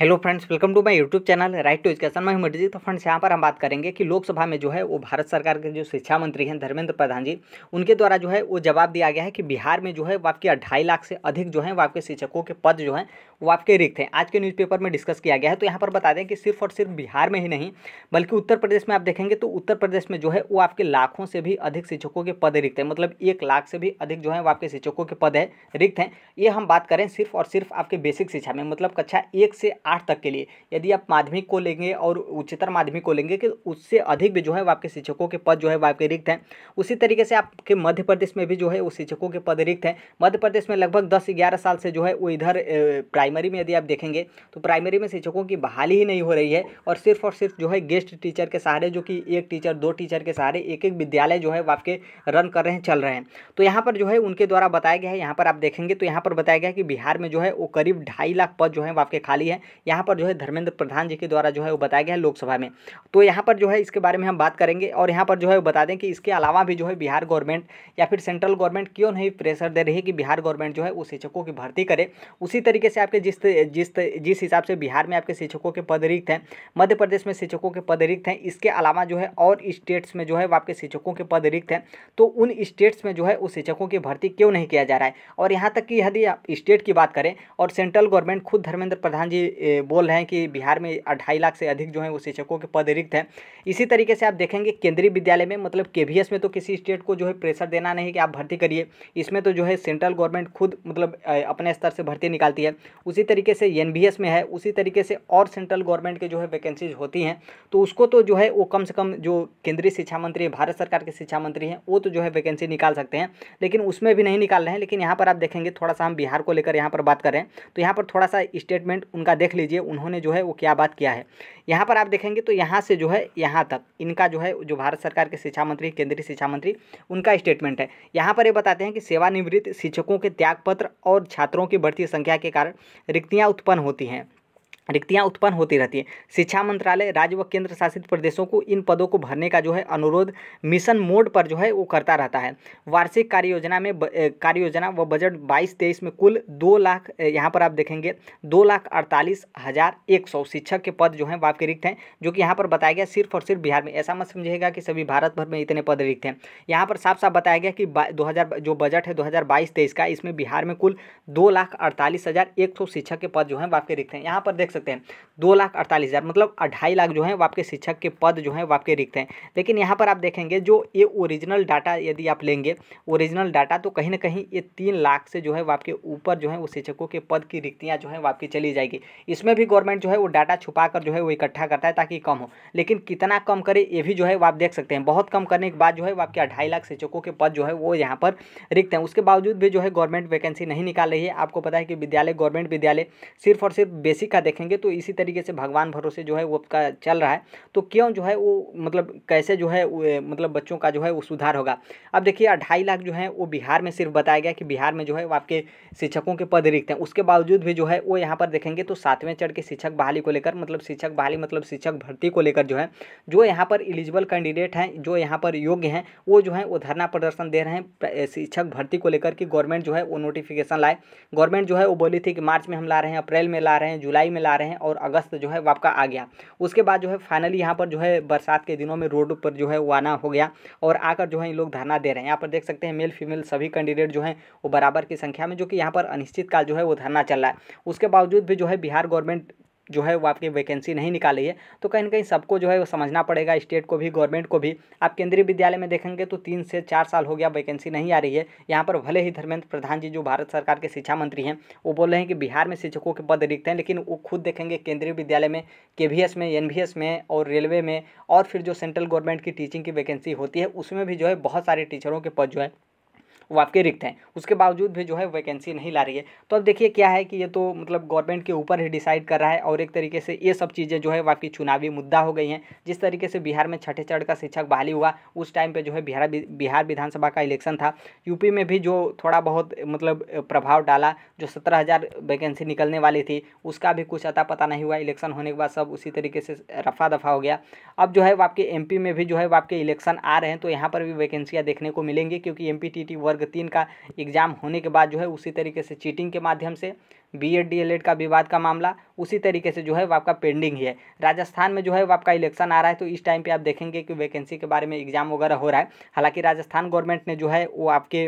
hello friends welcome to my YouTube channel right to education मैं हूं तो friends यहाँ पर हम बात करेंगे कि लोकसभा में जो है वो भारत सरकार के जो शिक्षा मंत्री हैं धर्मेंद्र प्रधान जी उनके द्वारा जो है वो जवाब दिया गया है कि बिहार में जो है वो आपके अढ़ाई लाख से अधिक जो है वो आपके शिक्षकों के पद जो हैं वो आपके रिक्त हैं आज के न्यूज़पेपर में डिस्कस किया गया है तो यहाँ पर बता दें कि सिर्फ और सिर्फ बिहार में ही नहीं बल्कि उत्तर प्रदेश में आप देखेंगे तो उत्तर प्रदेश में जो है वो आपके लाखों से भी अधिक शिक्षकों के पद रिक्त हैं मतलब एक लाख से भी अधिक जो है वो आपके शिक्षकों के पद है रिक्त हैं ये हम बात करें सिर्फ और सिर्फ आपके बेसिक शिक्षा में मतलब कक्षा एक से आठ तक के लिए यदि आप माध्यमिक को लेंगे और उच्चतर माध्यमिक को लेंगे कि उससे अधिक भी जो है वो आपके शिक्षकों के पद जो है वो आपके रिक्त हैं उसी तरीके से आपके मध्य प्रदेश में भी जो है वो शिक्षकों के पद रिक्त हैं मध्य प्रदेश में लगभग दस ग्यारह साल से जो है वो इधर प्राइमरी में यदि आप देखेंगे तो प्राइमरी में शिक्षकों की बहाली ही नहीं हो रही है और सिर्फ और सिर्फ जो है गेस्ट टीचर के सहारे जो कि एक टीचर दो टीचर के सहारे एक एक विद्यालय जो है वो आपके रन कर रहे हैं चल रहे हैं तो यहाँ पर जो है उनके द्वारा बताया गया है यहाँ पर आप देखेंगे तो यहाँ पर बताया गया है कि बिहार में जो है वो करीब ढाई लाख पद जो है वो आपके खाली हैं यहाँ पर जो है धर्मेंद्र प्रधान जी के द्वारा जो है वो बताया गया है लोकसभा में तो यहाँ पर जो है इसके बारे में हम बात करेंगे और यहाँ पर जो है वो बता दें कि इसके अलावा भी जो है बिहार गवर्नमेंट या फिर सेंट्रल गवर्नमेंट क्यों नहीं प्रेशर दे रही है कि बिहार गवर्नमेंट जो है वो शिक्षकों की भर्ती करे उसी तरीके से आपके जिस जिस जिस हिसाब से बिहार में आपके शिक्षकों के पद रिक्त हैं मध्य प्रदेश में शिक्षकों के पद रिक्त हैं इसके अलावा जो है और स्टेट्स में जो है वो आपके शिक्षकों के पद रिक्त हैं तो उन स्टेट्स में जो है उस शिक्षकों की भर्ती क्यों नहीं किया जा रहा है और यहाँ तक कि यदि आप स्टेट की बात करें और सेंट्रल गवर्नमेंट खुद धर्मेंद्र प्रधान जी बोल रहे हैं कि बिहार में अढ़ाई लाख से अधिक जो है वो शिक्षकों के पद रिक्त हैं इसी तरीके से आप देखेंगे केंद्रीय विद्यालय में मतलब के में तो किसी स्टेट को जो है प्रेशर देना नहीं कि आप भर्ती करिए इसमें तो जो है सेंट्रल गवर्नमेंट खुद मतलब अपने स्तर से भर्ती निकालती है उसी तरीके से एन में है उसी तरीके से और सेंट्रल गवर्नमेंट के जो है वैकेंसीज होती हैं तो उसको तो जो है वो कम से कम जो केंद्रीय शिक्षा मंत्री भारत सरकार के शिक्षा मंत्री हैं वो तो जो है वैकेंसी निकाल सकते हैं लेकिन उसमें भी नहीं निकाल रहे हैं लेकिन यहाँ पर आप देखेंगे थोड़ा सा हम बिहार को लेकर यहाँ पर बात कर रहे हैं तो यहाँ पर थोड़ा सा स्टेटमेंट उनका देख लीजिए उन्होंने जो है वो क्या बात किया है यहाँ पर आप देखेंगे तो यहाँ से जो है यहाँ तक इनका जो है जो भारत सरकार के शिक्षा मंत्री केंद्रीय शिक्षा मंत्री उनका स्टेटमेंट है यहाँ पर ये बताते हैं कि सेवानिवृत्त शिक्षकों के त्यागपत्र और छात्रों की बढ़ती संख्या के कारण रिक्तियाँ उत्पन्न होती हैं रिक्तियाँ उत्पन्न होती रहती हैं शिक्षा मंत्रालय राज्य व केंद्र शासित प्रदेशों को इन पदों को भरने का जो है अनुरोध मिशन मोड पर जो है वो करता रहता है वार्षिक कार्य योजना में कार्य योजना व बजट बाईस तेईस में कुल दो लाख यहाँ पर आप देखेंगे दो लाख अड़तालीस हज़ार एक सौ शिक्षक के पद जो हैं आपके रिक्त हैं जो कि यहाँ पर बताया गया सिर्फ और सिर्फ बिहार में ऐसा मत समझिएगा कि सभी भारत भर में इतने पद रिक्त हैं यहाँ पर साफ साफ बताया गया कि दो जो बजट है दो हज़ार बाईस तेईस का इसमें बिहार में कुल दो लाख अड़तालीस हज़ार एक सौ शिक्षक के पद जो हैं आपके रिक्त हैं यहाँ पर देख सकते हैं दो लाख अड़तालीस हज़ार मतलब अढ़ाई लाख जो है वो आपके शिक्षक के पद जो है वो आपके रिक्त हैं लेकिन यहाँ पर आप देखेंगे जो ये ओरिजिनल डाटा यदि आप लेंगे ओरिजिनल डाटा तो कहीं ना कहीं ये तीन लाख से जो है वो आपके ऊपर जो है वो शिक्षकों के पद की रिक्तियाँ जो है वो आपकी चली जाएगी इसमें भी गवर्नमेंट जो है वो डाटा छुपा कर जो है वो इकट्ठा करता है ताकि कम हो लेकिन कितना कम करे ये भी जो है वो आप देख सकते हैं बहुत कम करने के बाद जो है वो आपके अढ़ाई लाख शिक्षकों के पद जो है वो यहाँ पर रिक्त हैं उसके बावजूद भी जो है गवर्नमेंट वैकेंसी नहीं निकाल रही है आपको पता है कि विद्यालय गवर्नमेंट विद्यालय सिर्फ और सिर्फ बेसिक का देखेंगे देखेंगे तो इसी तरीके से भगवान भरोसे जो है वो आपका चल रहा है तो क्यों जो है वो मतलब कैसे जो है मतलब बच्चों का जो है वो सुधार होगा अब देखिए अढ़ाई लाख जो है वो बिहार में सिर्फ बताया गया कि बिहार में जो है वो आपके शिक्षकों के पद रिक्त हैं उसके बावजूद भी जो है वो यहाँ पर देखेंगे तो सातवें चढ़ के शिक्षक बहाली को लेकर मतलब शिक्षक बहाली मतलब शिक्षक भर्ती को लेकर जो है जो यहाँ पर एलिजिबल कैंडिडेट हैं जो यहाँ पर योग्य हैं वो जो है वो धरना प्रदर्शन दे रहे हैं शिक्षक भर्ती को लेकर कि गवर्नमेंट जो है वो नोटिफिकेशन लाए गवर्नमेंट जो है वो बोली थी कि मार्च में हम ला रहे हैं अप्रैल में ला रहे हैं जुलाई में ला पा रहे हैं और अगस्त जो है वो आपका आ गया उसके बाद जो है फाइनली यहाँ पर जो है बरसात के दिनों में रोड पर जो है वो आना हो गया और आकर जो है लोग धरना दे रहे हैं यहाँ पर देख सकते हैं मेल फीमेल सभी कैंडिडेट जो है वो बराबर की संख्या में जो कि यहाँ पर अनिश्चितकाल जो है वो धरना चल रहा है उसके बावजूद भी जो है बिहार गवर्नमेंट जो है वो आपकी वैकेंसी नहीं निकाली है तो कहीं ना कहीं सबको जो है वो समझना पड़ेगा स्टेट को भी गवर्नमेंट को भी आप केंद्रीय विद्यालय में देखेंगे तो तीन से चार साल हो गया वैकेंसी नहीं आ रही है यहाँ पर भले ही धर्मेंद्र प्रधान जी जो भारत सरकार के शिक्षा मंत्री हैं वो बोल रहे हैं कि बिहार में शिक्षकों के पद रिक्त हैं लेकिन वो खुद देखेंगे केंद्रीय विद्यालय में के में एन में और रेलवे में और फिर जो सेंट्रल गवर्नमेंट की टीचिंग की वैकेंसी होती है उसमें भी जो है बहुत सारे टीचरों के पद जो है वो आपके रिक्त हैं उसके बावजूद भी जो है वैकेंसी नहीं ला रही है तो अब देखिए क्या है कि ये तो मतलब गवर्नमेंट के ऊपर ही डिसाइड कर रहा है और एक तरीके से ये सब चीज़ें जो है वो आपकी चुनावी मुद्दा हो गई हैं जिस तरीके से बिहार में छठे चढ़ का शिक्षक बहाली हुआ उस टाइम पर जो है बिहार बिहार विधानसभा का इलेक्शन था यूपी में भी जो थोड़ा बहुत मतलब प्रभाव डाला जो सत्रह हज़ार वैकेंसी निकलने वाली थी उसका भी कुछ अता पता नहीं हुआ इलेक्शन होने के बाद सब उसी तरीके से रफा दफा हो गया अब जो है वो आपके एम में भी जो है वो आपके इलेक्शन आ रहे हैं तो यहाँ पर भी वैकेंसियाँ देखने को मिलेंगी क्योंकि एम पी वर्ग तीन का एग्ज़ाम होने के बाद जो है उसी तरीके से चीटिंग के माध्यम से B Ed D L Ed का विवाद का मामला उसी तरीके से जो है वो आपका पेंडिंग ही है राजस्थान में जो है वो आपका इलेक्शन आ रहा है तो इस टाइम पे आप देखेंगे कि वैकेंसी के बारे में एग्जाम वगैरह हो रहा है हालांकि राजस्थान गवर्नमेंट ने जो है वो आपके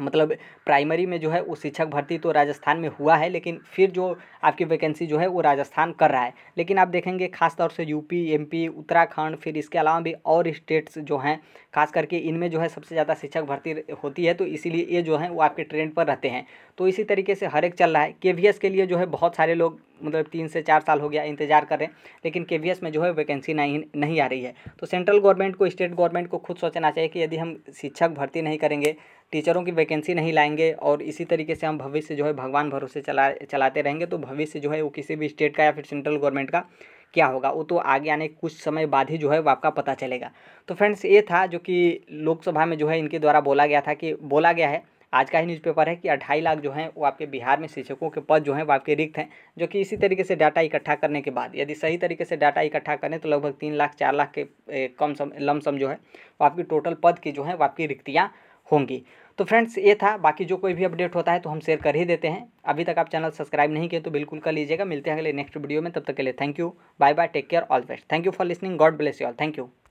मतलब प्राइमरी में जो है वो शिक्षक भर्ती तो राजस्थान में हुआ है लेकिन फिर जो आपकी वैकेंसी जो है वो राजस्थान कर रहा है लेकिन आप देखेंगे खास तौर से यूपी एमपी उत्तराखंड फिर इसके अलावा भी और स्टेट्स जो हैं खास करके इनमें जो है सबसे ज़्यादा शिक्षक भर्ती होती है तो इसीलिए ये जो है वो आपके ट्रेंड पर रहते हैं तो इसी तरीके से हर एक चल रहा है के के लिए जो है बहुत सारे लोग मतलब तीन से चार साल हो गया इंतजार कर रहे हैं लेकिन के में जो है वैकेंसी नहीं नहीं आ रही है तो सेंट्रल गवर्नमेंट को स्टेट गवर्नमेंट को खुद सोचना चाहिए कि यदि हम शिक्षक भर्ती नहीं करेंगे टीचरों की वैकेंसी नहीं लाएंगे और इसी तरीके से हम भविष्य जो है भगवान भरोसे चला चलाते रहेंगे तो भविष्य जो है वो किसी भी स्टेट का या फिर सेंट्रल गवर्नमेंट का क्या होगा वो तो आगे आने कुछ समय बाद ही जो है वो आपका पता चलेगा तो फ्रेंड्स ये था जो कि लोकसभा में जो है इनके द्वारा बोला गया था कि बोला गया है आज का ही न्यूज़पेपर है कि अढ़ाई लाख जो है वो आपके बिहार में शिक्षकों के पद जो हैं वो आपके रिक्त हैं जो कि इसी तरीके से डाटा इकट्ठा करने के बाद यदि सही तरीके से डाटा इकट्ठा करें तो लगभग तीन लाख चार लाख के कम सम लमसम जो है वो आपकी टोटल पद की जो है वो आपकी रिक्तियाँ होंगी तो फ्रेंड्स ये था बाकी जो कोई भी अपडेट होता है तो हम शेयर कर ही देते हैं अभी तक आप चैनल सब्सक्राइब नहीं किए तो बिल्कुल कर लीजिएगा मिलते हैं अगले नेक्स्ट वीडियो में तब तक के लिए thank you bye bye take care all best thank you for listening God bless you all thank you